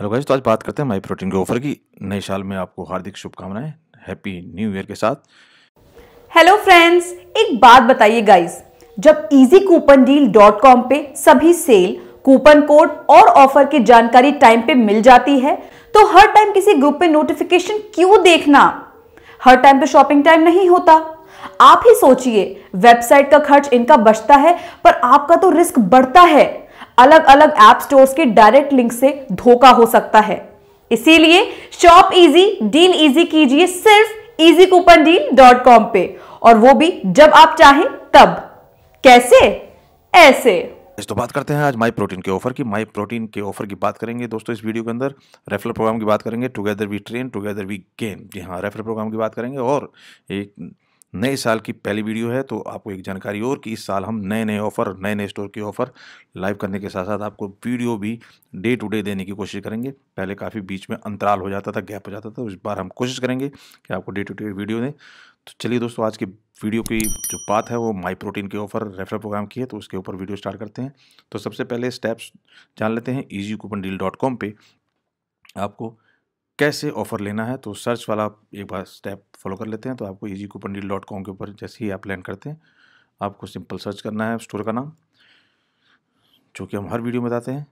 hello guys तो आज बात करते हैं माई प्रोटीन के ऑफर की नए साल में आपको हार्दिक शुभकामनाएं हैप्पी न्यू ईयर के साथ हेलो फ्रेंड्स एक बात बताइए गाइस जब easy coupon deal dot com पे सभी सेल कूपन कोड और ऑफर की जानकारी टाइम पे मिल जाती है तो हर टाइम किसी ग्रुप पे नोटिफिकेशन क्यों देखना हर टाइम पे शॉपिंग टाइम नहीं होता आप ही सोचिए वेबसाइट का खर्च इनका बचता है पर आपका तो रिस्क बढ़ता है अलग अलग ऐप स्टोर्स के डायरेक्ट लिंक से धोखा हो सकता है इसीलिए शॉप इजी डील इजी कीजिए सिर्फ easy coupon deal dot com पे और वो भी जब आप चाहें तब कैसे ऐसे तो बात करते हैं आज माई प्रोटीन के ऑफर की माई प्रोटीन के ऑफर की बात करेंगे दोस्तों इस वीडियो के अंदर रेफरल प्रोग्राम की बात करेंगे together we train together we gain जी हाँ रेफरल प्रोग्राम की बात करेंगे और एक नए साल की पहली वीडियो है तो आपको एक जानकारी और कि इस साल हम नए नए ऑफ़र नए नए स्टोर के ऑफ़र लाइव करने के साथ साथ आपको वीडियो भी डे टू डे देने की कोशिश करेंगे पहले काफ़ी बीच में अंतराल हो जाता था गैप हो जाता था तो इस बार हम कोशिश करेंगे कि आपको डे टू डे वीडियो दें तो चलिए दोस्तों आज की वीडियो की जो बात है वो माई प्रोटीन के ऑफर रेफरल प्रोग्राम की है तो उसके ऊपर वीडियो स्टार्ट करते हैं तो सबसे पहले स्टेप्स जान लेते हैं easy coupon deal dot com पर आपको कैसे ऑफ़र लेना है तो सर्च वाला आप एक बार स्टेप फॉलो कर लेते हैं तो आपको easy coupon deal dot com के ऊपर जैसे ही आप लैंड करते हैं आपको सिंपल सर्च करना है स्टोर का नाम जो कि हम हर वीडियो में बताते हैं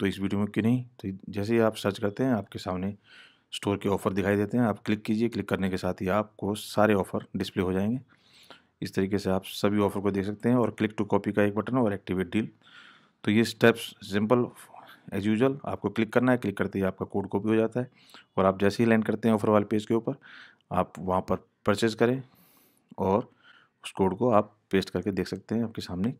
तो इस वीडियो में क्यों नहीं तो जैसे ही आप सर्च करते हैं आपके सामने स्टोर के ऑफ़र दिखाई देते हैं आप क्लिक कीजिए क्लिक करने के साथ ही आपको सारे ऑफ़र डिस्प्ले हो जाएंगे इस तरीके से आप सभी ऑफ़र को देख सकते हैं और क्लिक टू कॉपी का एक बटन और एक्टिवेट डील तो ये स्टेप्स सिंपल एज़ यूजल आपको क्लिक करना है क्लिक करते ही आपका कोड कॉपी हो जाता है और आप जैसे ही लैंड करते हैं ऑफर वाले पेज के ऊपर आप वहाँ पर परचेज़ करें और उस कोड को आप पेस्ट करके देख सकते हैं आपके सामने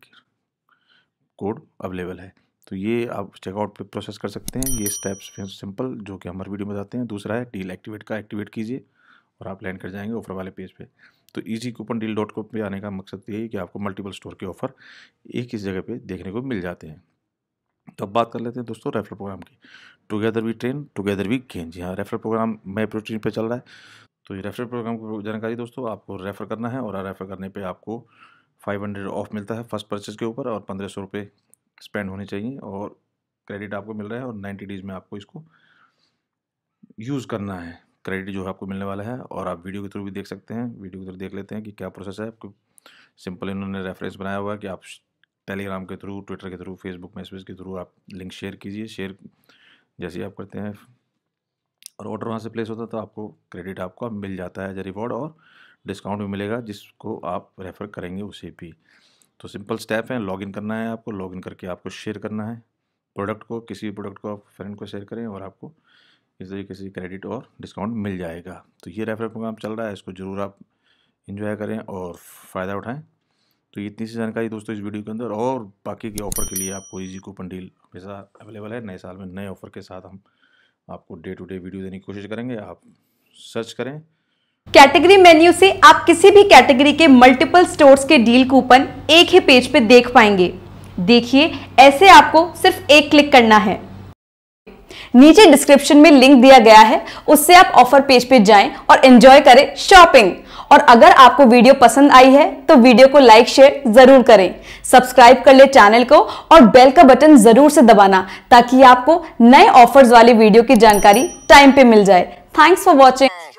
कोड अवेलेबल है तो ये आप चेकआउट पे प्रोसेस कर सकते हैं ये स्टेप्स सिंपल जो कि हमारे वीडियो में बताते हैं दूसरा है डील एक्टिवेट का एक्टिवेट कीजिए और आप लैंड कर जाएंगे ऑफर वाले पेज पे तो easy coupon deal dot com पर आने का मकसद यही है कि आपको मल्टीपल स्टोर के ऑफ़र एक ही जगह पे देखने को मिल जाते हैं तो अब बात कर लेते हैं दोस्तों रेफरल प्रोग्राम की together we train together we gain जी हाँ रेफरल प्रोग्राम मैं प्रोटीन पे चल रहा है तो ये रेफरल प्रोग्राम की जानकारी दोस्तों आपको रेफ़र करना है और रेफ़र करने पे आपको फाइव हंड्रेड ऑफ मिलता है फर्स्ट परचेज के ऊपर और पंद्रह सौ रुपये स्पेंड होने चाहिए और क्रेडिट आपको मिल रहा है और नाइन्टी डेज़ में आपको इसको यूज़ करना है क्रेडिट जो है आपको मिलने वाला है और आप वीडियो के थ्रू भी देख सकते हैं वीडियो के थ्रू देख लेते हैं कि क्या प्रोसेस है आपको सिंपल इन्होंने रेफरेंस बनाया हुआ है कि आप टेलीग्राम के थ्रू ट्विटर के थ्रू फेसबुक मैसेज के थ्रू आप लिंक शेयर कीजिए शेयर जैसे आप करते हैं और ऑर्डर वहाँ से प्लेस होता है तो आपको क्रेडिट आपको मिल जाता है एज रिवॉर्ड और डिस्काउंट भी मिलेगा जिसको आप रेफ़र करेंगे उसे भी तो सिंपल स्टेप है लॉगिन करना है आपको लॉगिन करके आपको शेयर करना है प्रोडक्ट को किसी भी प्रोडक्ट को आप फ्रेंड को शेयर करें और आपको इस तरीके से क्रेडिट और डिस्काउंट मिल जाएगा तो ये रेफर प्रोग्राम चल रहा है इसको ज़रूर आप इन्जॉय करें और फ़ायदा उठाएँ तो इतनी सी जानकारी दोस्तों इस वीडियो के अंदर और बाकी के ऑफ़र के लिए आपको इजी कूपन डील हमेशा अवेलेबल है नए साल में नए ऑफ़र के साथ हम आपको डे टू डे वीडियो देने की कोशिश करेंगे आप सर्च करें कैटेगरी मेन्यू से आप किसी भी कैटेगरी के मल्टीपल स्टोर्स के डील कूपन एक ही पेज पे देख पाएंगे देखिए ऐसे आपको सिर्फ एक क्लिक करना है नीचे डिस्क्रिप्शन में लिंक दिया गया है उससे आप ऑफर पेज पे जाएं और एंजॉय करें शॉपिंग और अगर आपको वीडियो पसंद आई है तो वीडियो को लाइक शेयर जरूर करें सब्सक्राइब कर ले चैनल को और बेल का बटन जरूर से दबाना ताकि आपको नए ऑफर्स वाली वीडियो की जानकारी टाइम पे मिल जाए थैंक्स फॉर वॉचिंग